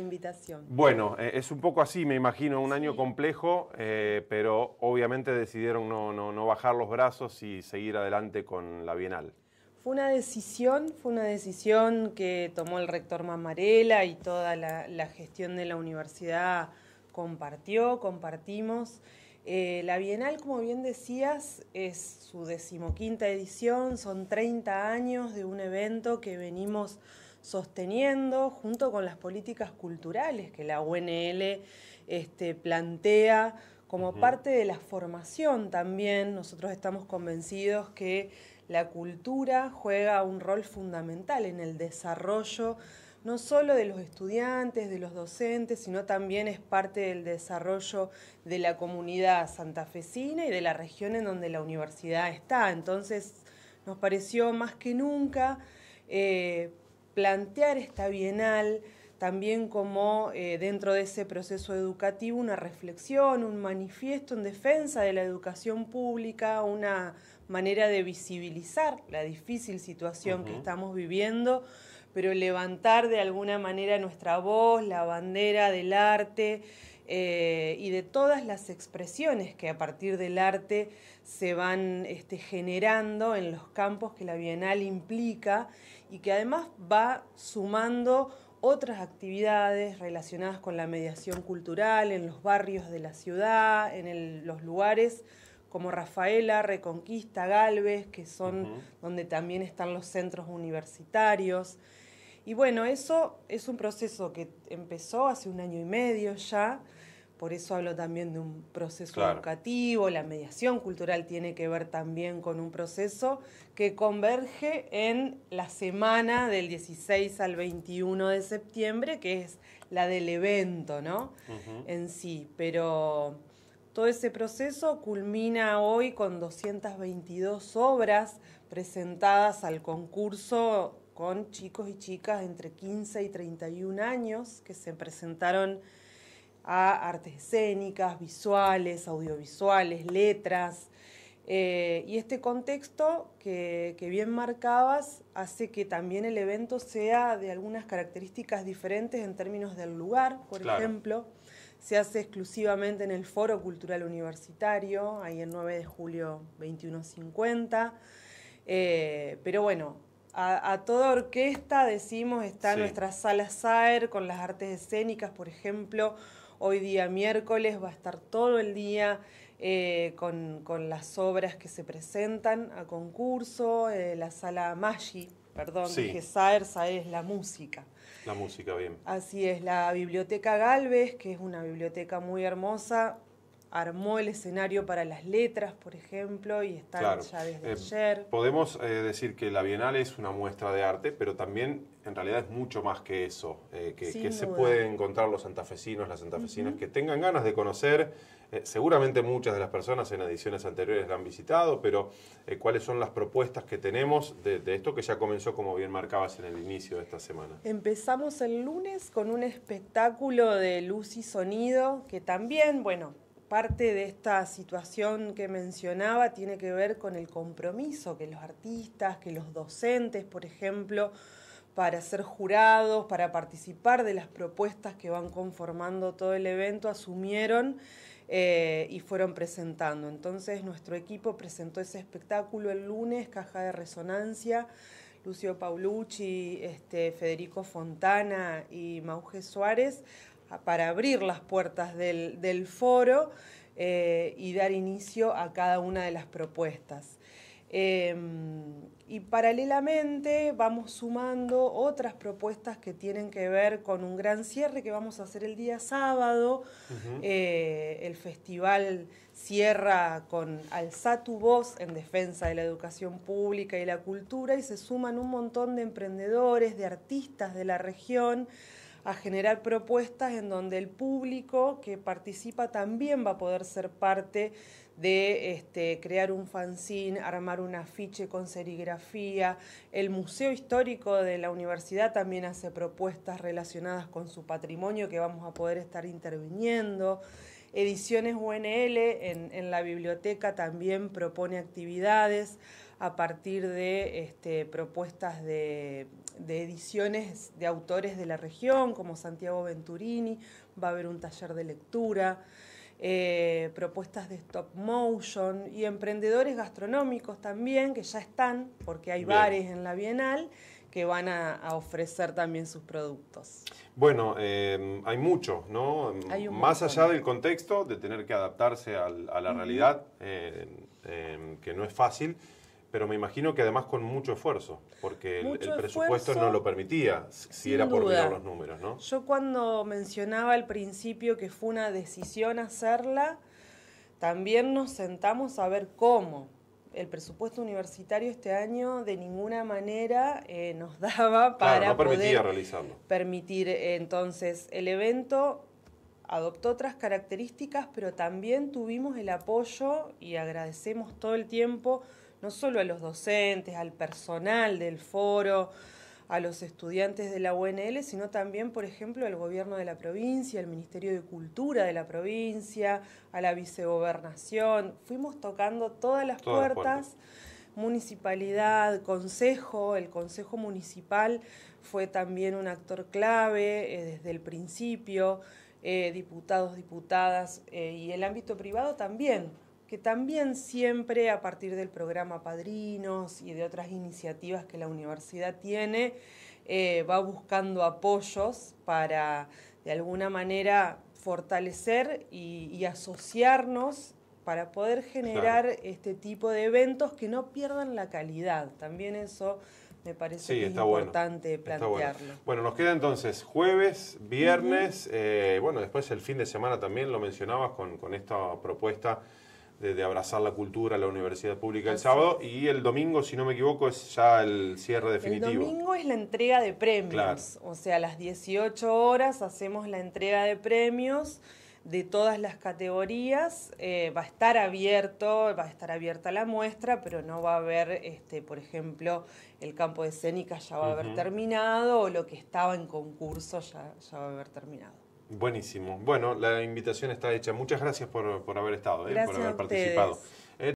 invitación. Bueno, eh, es un poco así, me imagino, un año complejo, eh, pero obviamente decidieron no, bajar los brazos y seguir adelante con la Bienal. Fue una decisión, fue una decisión que tomó el rector Mamarela y toda la, gestión de la universidad compartió, compartimos. Eh, la Bienal, como bien decías, es su decimoquinta edición, son 30 años de un evento que venimos sosteniendo junto con las políticas culturales que la UNL este, plantea como parte de la formación también. Nosotros estamos convencidos que la cultura juega un rol fundamental en el desarrollo no solo de los estudiantes, de los docentes, sino también es parte del desarrollo de la comunidad santafesina y de la región en donde la universidad está. Entonces, nos pareció más que nunca eh, plantear esta bienal también como eh, dentro de ese proceso educativo una reflexión, un manifiesto en defensa de la educación pública, una manera de visibilizar la difícil situación que estamos viviendo, pero levantar de alguna manera nuestra voz, la bandera del arte. Eh, y de todas las expresiones que a partir del arte se van este, generando en los campos que la Bienal implica y que además va sumando otras actividades relacionadas con la mediación cultural en los barrios de la ciudad, en los lugares como Rafaela, Reconquista, Galvez, que son donde también están los centros universitarios. Y bueno, eso es un proceso que empezó hace un año y medio ya, por eso hablo también de un proceso educativo, la mediación cultural tiene que ver también con un proceso que converge en la semana del 16 al 21 de septiembre, que es la del evento, ¿no? En sí, pero todo ese proceso culmina hoy con 222 obras presentadas al concurso con chicos y chicas entre 15 y 31 años que se presentaron a artes escénicas, visuales, audiovisuales, letras. Eh, y este contexto que, bien marcabas hace que también el evento sea de algunas características diferentes en términos del lugar, por ejemplo. Se hace exclusivamente en el Foro Cultural Universitario, ahí el 9 de julio 2150. Eh, pero bueno, a, toda orquesta, decimos, está nuestra sala SAER con las artes escénicas, por ejemplo. Hoy día miércoles va a estar todo el día eh, con, las obras que se presentan a concurso, eh, la sala Maggi, perdón, que Saer, Saer es la música. La música, bien. Así es, la Biblioteca Galvez, que es una biblioteca muy hermosa, armó el escenario para las letras, por ejemplo, y está ya desde eh, ayer. Podemos eh, decir que la Bienal es una muestra de arte, pero también en realidad es mucho más que eso, eh, que, se pueden encontrar los santafesinos, las santafesinas que tengan ganas de conocer. seguramente muchas de las personas en ediciones anteriores la han visitado, pero cuáles son las propuestas que tenemos de esto que ya comenzó, como bien marcabas en el inicio de esta semana. Empezamos el lunes con un espectáculo de luz y sonido que también, bueno, parte de esta situación que mencionaba tiene que ver con el compromiso que los artistas, que los docentes, por ejemplo, para ser jurados, para participar de las propuestas que van conformando todo el evento, asumieron eh, y fueron presentando. Entonces nuestro equipo presentó ese espectáculo el lunes, Caja de Resonancia, Lucio Paulucci, este, Federico Fontana y Mauge Suárez para abrir las puertas del, foro eh, y dar inicio a cada una de las propuestas. Em, y paralelamente vamos sumando otras propuestas que tienen que ver con un gran cierre que vamos a hacer el día sábado. Eh, el festival cierra con Alza tu voz en defensa de la educación pública y la cultura y se suman un montón de emprendedores, de artistas de la región a generar propuestas en donde el público que participa también va a poder ser parte de este, crear un fanzine, armar un afiche con serigrafía. El Museo Histórico de la Universidad también hace propuestas relacionadas con su patrimonio que vamos a poder estar interviniendo. Ediciones UNL en, la biblioteca también propone actividades a partir de este, propuestas de, de ediciones de autores de la región, como Santiago Venturini, va a haber un taller de lectura, eh, propuestas de stop motion y emprendedores gastronómicos también, que ya están, porque hay bares en la Bienal que van a, ofrecer también sus productos. Bueno, eh, hay mucho, ¿no? Más allá del contexto, de tener que adaptarse a, la realidad, eh, que no es fácil pero me imagino que además con mucho esfuerzo, porque el, presupuesto no lo permitía, si era por mirar los números, ¿no? Yo cuando mencionaba al principio que fue una decisión hacerla, también nos sentamos a ver cómo. El presupuesto universitario este año de ninguna manera eh, nos daba para no poder realizarlo. permitir eh, entonces el evento adoptó otras características, pero también tuvimos el apoyo y agradecemos todo el tiempo no solo a los docentes, al personal del foro, a los estudiantes de la UNL, sino también, por ejemplo, al gobierno de la provincia, al Ministerio de Cultura de la provincia, a la vicegobernación. Fuimos tocando todas las puertas. municipalidad, consejo, el consejo municipal fue también un actor clave eh, desde el principio, eh, diputados, diputadas eh, y el ámbito privado también que también siempre a partir del programa Padrinos y de otras iniciativas que la universidad tiene, eh, va buscando apoyos para de alguna manera fortalecer y, asociarnos para poder generar este tipo de eventos que no pierdan la calidad. También eso me parece que es importante plantearlo. Bueno. nos queda entonces jueves, viernes, eh, bueno, después el fin de semana también lo mencionabas con, con esta propuesta de, abrazar la cultura, la universidad pública el sábado. Y el domingo, si no me equivoco, es ya el cierre definitivo. El domingo es la entrega de premios. O sea, a las 18 horas hacemos la entrega de premios de todas las categorías. Eh, va a estar abierto, va a estar abierta la muestra, pero no va a haber, este, por ejemplo, el campo de escénica ya va a haber terminado o lo que estaba en concurso ya, ya va a haber terminado. Buenísimo. Bueno, la invitación está hecha. Muchas gracias por, haber estado, ¿eh? por haber participado. Eh,